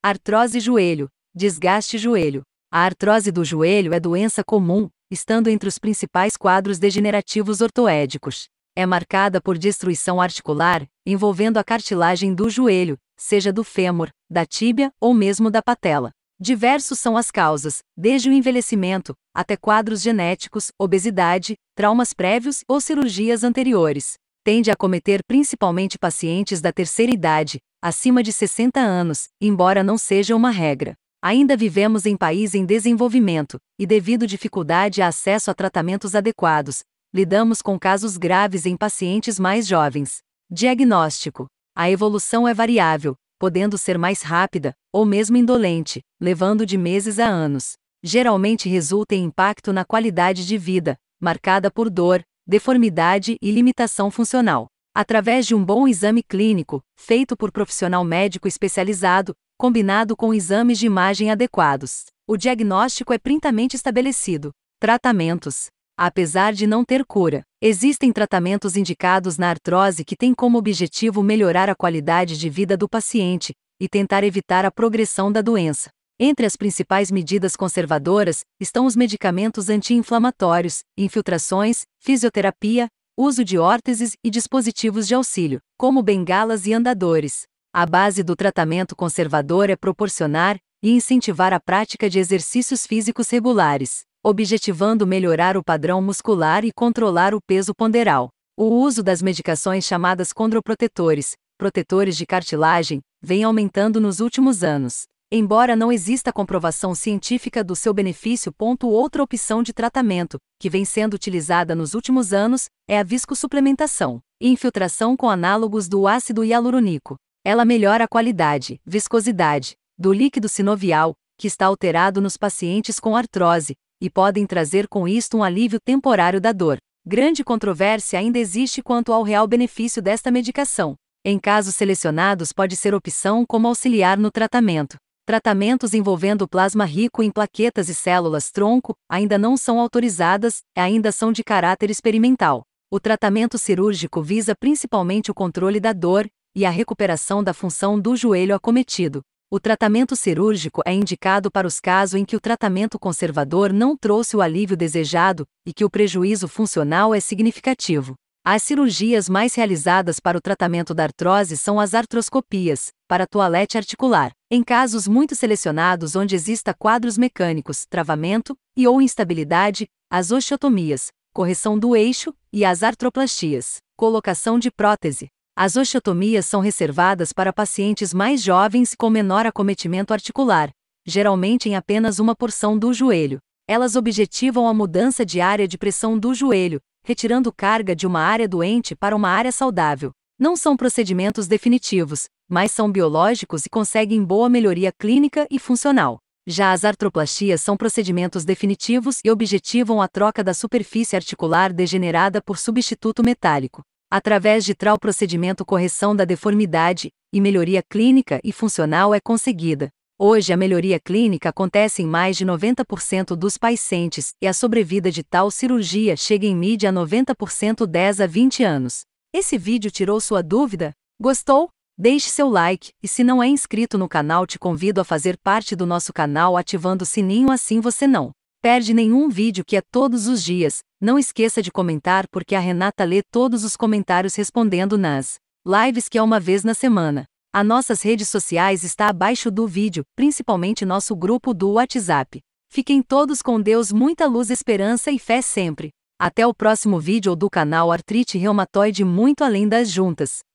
Artrose joelho, desgaste joelho. A artrose do joelho é doença comum, estando entre os principais quadros degenerativos ortoédicos. É marcada por destruição articular, envolvendo a cartilagem do joelho, seja do fêmur, da tíbia ou mesmo da patela. Diversos são as causas, desde o envelhecimento, até quadros genéticos, obesidade, traumas prévios ou cirurgias anteriores tende a cometer principalmente pacientes da terceira idade, acima de 60 anos, embora não seja uma regra. Ainda vivemos em país em desenvolvimento, e devido dificuldade a acesso a tratamentos adequados, lidamos com casos graves em pacientes mais jovens. Diagnóstico: A evolução é variável, podendo ser mais rápida, ou mesmo indolente, levando de meses a anos. Geralmente resulta em impacto na qualidade de vida, marcada por dor, deformidade e limitação funcional. Através de um bom exame clínico, feito por profissional médico especializado, combinado com exames de imagem adequados, o diagnóstico é prontamente estabelecido. Tratamentos apesar de não ter cura. Existem tratamentos indicados na artrose que têm como objetivo melhorar a qualidade de vida do paciente e tentar evitar a progressão da doença. Entre as principais medidas conservadoras estão os medicamentos anti-inflamatórios, infiltrações, fisioterapia, uso de órteses e dispositivos de auxílio, como bengalas e andadores. A base do tratamento conservador é proporcionar e incentivar a prática de exercícios físicos regulares, objetivando melhorar o padrão muscular e controlar o peso ponderal. O uso das medicações chamadas condroprotetores, protetores de cartilagem, vem aumentando nos últimos anos embora não exista comprovação científica do seu benefício. Outra opção de tratamento, que vem sendo utilizada nos últimos anos, é a viscosuplementação infiltração com análogos do ácido hialurônico. Ela melhora a qualidade, viscosidade, do líquido sinovial, que está alterado nos pacientes com artrose, e podem trazer com isto um alívio temporário da dor. Grande controvérsia ainda existe quanto ao real benefício desta medicação. Em casos selecionados, pode ser opção como auxiliar no tratamento tratamentos envolvendo plasma rico em plaquetas e células-tronco ainda não são autorizadas, ainda são de caráter experimental. O tratamento cirúrgico visa principalmente o controle da dor e a recuperação da função do joelho acometido. O tratamento cirúrgico é indicado para os casos em que o tratamento conservador não trouxe o alívio desejado e que o prejuízo funcional é significativo. As cirurgias mais realizadas para o tratamento da artrose são as artroscopias, para toalete articular. Em casos muito selecionados onde exista quadros mecânicos, travamento e ou instabilidade, as osteotomias, correção do eixo e as artroplastias, colocação de prótese. As osteotomias são reservadas para pacientes mais jovens com menor acometimento articular, geralmente em apenas uma porção do joelho. Elas objetivam a mudança de área de pressão do joelho, retirando carga de uma área doente para uma área saudável. Não são procedimentos definitivos, mas são biológicos e conseguem boa melhoria clínica e funcional. Já as artroplastias são procedimentos definitivos e objetivam a troca da superfície articular degenerada por substituto metálico, através de tal procedimento correção da deformidade e melhoria clínica e funcional é conseguida. Hoje a melhoria clínica acontece em mais de 90% dos pacientes e a sobrevida de tal cirurgia chega em média a 90% 10 a 20 anos. Esse vídeo tirou sua dúvida? Gostou? Deixe seu like, e se não é inscrito no canal te convido a fazer parte do nosso canal ativando o sininho assim você não perde nenhum vídeo que é todos os dias. Não esqueça de comentar porque a Renata lê todos os comentários respondendo nas lives que é uma vez na semana. A nossas redes sociais está abaixo do vídeo, principalmente nosso grupo do WhatsApp. Fiquem todos com Deus, muita luz, esperança e fé sempre. Até o próximo vídeo do canal Artrite Reumatoide muito além das juntas.